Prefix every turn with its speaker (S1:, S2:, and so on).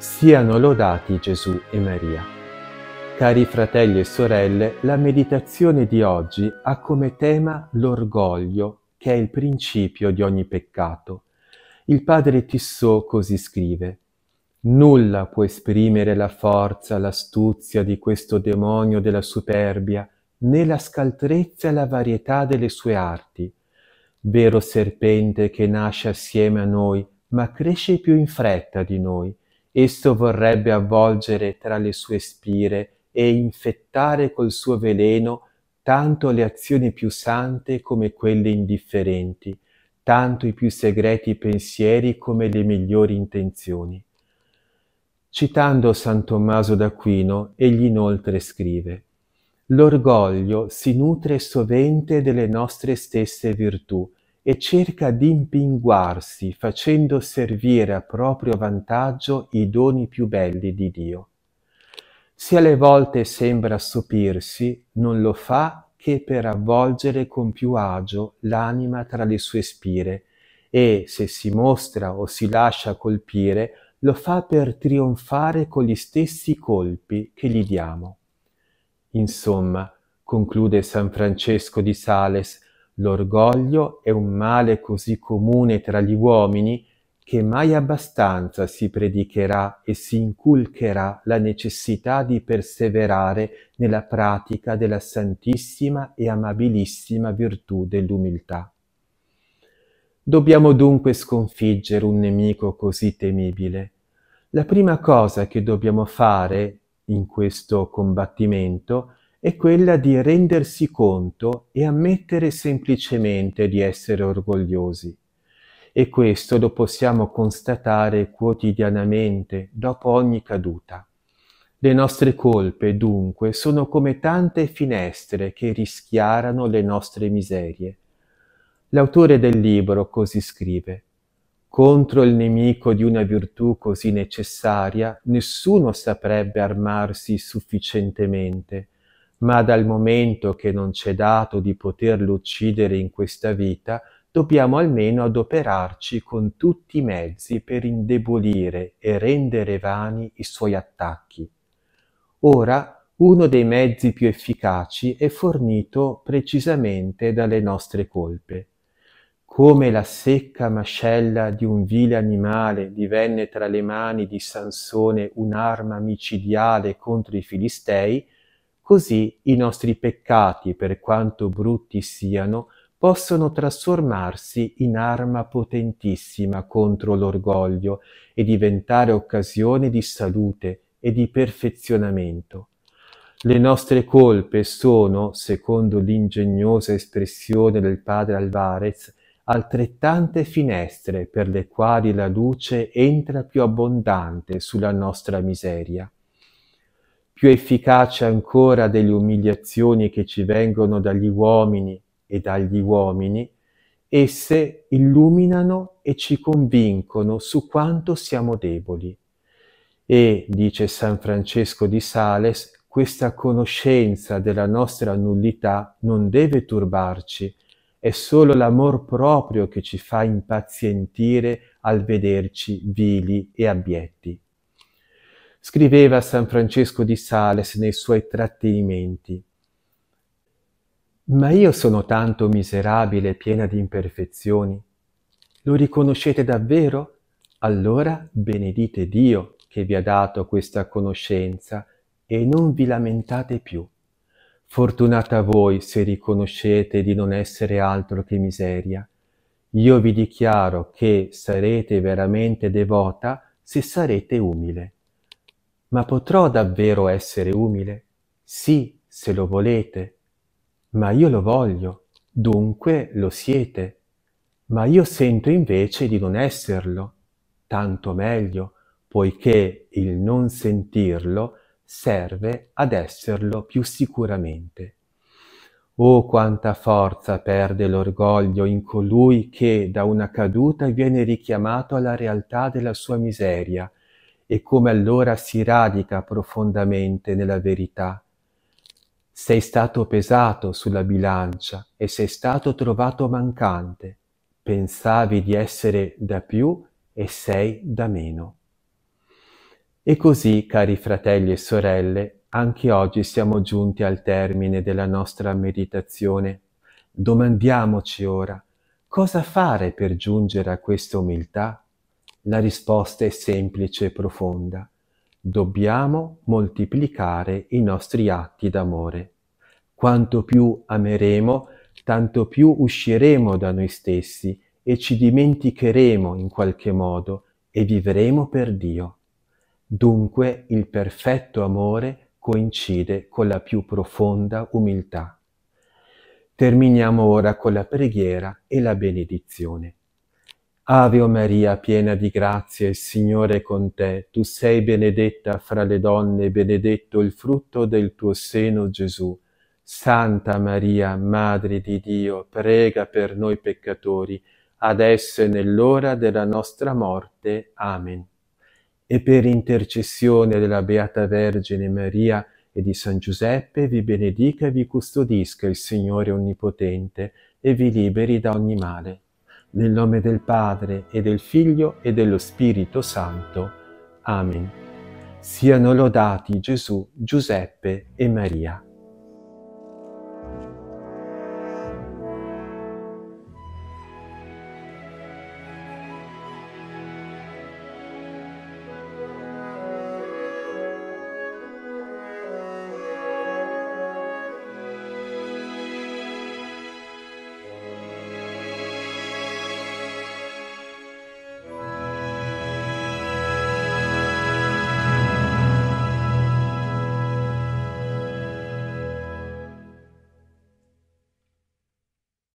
S1: Siano lodati Gesù e Maria. Cari fratelli e sorelle, la meditazione di oggi ha come tema l'orgoglio, che è il principio di ogni peccato. Il padre Tissot così scrive, Nulla può esprimere la forza, l'astuzia di questo demonio della superbia, né la scaltrezza e la varietà delle sue arti. Vero serpente che nasce assieme a noi, ma cresce più in fretta di noi, esso vorrebbe avvolgere tra le sue spire e infettare col suo veleno tanto le azioni più sante come quelle indifferenti, tanto i più segreti pensieri come le migliori intenzioni. Citando San Tommaso d'Aquino, egli inoltre scrive L'orgoglio si nutre sovente delle nostre stesse virtù, e cerca di impinguarsi facendo servire a proprio vantaggio i doni più belli di Dio. Se alle volte sembra assopirsi, non lo fa che per avvolgere con più agio l'anima tra le sue spire e, se si mostra o si lascia colpire, lo fa per trionfare con gli stessi colpi che gli diamo. Insomma, conclude San Francesco di Sales, L'orgoglio è un male così comune tra gli uomini che mai abbastanza si predicherà e si inculcherà la necessità di perseverare nella pratica della santissima e amabilissima virtù dell'umiltà. Dobbiamo dunque sconfiggere un nemico così temibile. La prima cosa che dobbiamo fare in questo combattimento è quella di rendersi conto e ammettere semplicemente di essere orgogliosi. E questo lo possiamo constatare quotidianamente dopo ogni caduta. Le nostre colpe, dunque, sono come tante finestre che rischiarano le nostre miserie. L'autore del libro così scrive contro il nemico di una virtù così necessaria, nessuno saprebbe armarsi sufficientemente ma dal momento che non c'è dato di poterlo uccidere in questa vita, dobbiamo almeno adoperarci con tutti i mezzi per indebolire e rendere vani i suoi attacchi. Ora, uno dei mezzi più efficaci è fornito precisamente dalle nostre colpe. Come la secca mascella di un vile animale divenne tra le mani di Sansone un'arma micidiale contro i Filistei, Così i nostri peccati, per quanto brutti siano, possono trasformarsi in arma potentissima contro l'orgoglio e diventare occasione di salute e di perfezionamento. Le nostre colpe sono, secondo l'ingegnosa espressione del padre Alvarez, altrettante finestre per le quali la luce entra più abbondante sulla nostra miseria più efficace ancora delle umiliazioni che ci vengono dagli uomini e dagli uomini, esse illuminano e ci convincono su quanto siamo deboli. E, dice San Francesco di Sales, questa conoscenza della nostra nullità non deve turbarci, è solo l'amor proprio che ci fa impazientire al vederci vili e abietti scriveva San Francesco di Sales nei suoi trattenimenti. Ma io sono tanto miserabile e piena di imperfezioni. Lo riconoscete davvero? Allora benedite Dio che vi ha dato questa conoscenza e non vi lamentate più. Fortunata voi se riconoscete di non essere altro che miseria. Io vi dichiaro che sarete veramente devota se sarete umile. Ma potrò davvero essere umile? Sì, se lo volete. Ma io lo voglio, dunque lo siete. Ma io sento invece di non esserlo. Tanto meglio, poiché il non sentirlo serve ad esserlo più sicuramente. Oh quanta forza perde l'orgoglio in colui che da una caduta viene richiamato alla realtà della sua miseria e come allora si radica profondamente nella verità. Sei stato pesato sulla bilancia e sei stato trovato mancante. Pensavi di essere da più e sei da meno. E così, cari fratelli e sorelle, anche oggi siamo giunti al termine della nostra meditazione. Domandiamoci ora cosa fare per giungere a questa umiltà la risposta è semplice e profonda. Dobbiamo moltiplicare i nostri atti d'amore. Quanto più ameremo, tanto più usciremo da noi stessi e ci dimenticheremo in qualche modo e vivremo per Dio. Dunque il perfetto amore coincide con la più profonda umiltà. Terminiamo ora con la preghiera e la benedizione. Ave o Maria, piena di grazia, il Signore è con te. Tu sei benedetta fra le donne, e benedetto il frutto del tuo seno, Gesù. Santa Maria, Madre di Dio, prega per noi peccatori, adesso e nell'ora della nostra morte. Amen. E per intercessione della Beata Vergine Maria e di San Giuseppe, vi benedica e vi custodisca il Signore Onnipotente, e vi liberi da ogni male. Nel nome del Padre e del Figlio e dello Spirito Santo. Amen. Siano lodati Gesù, Giuseppe e Maria.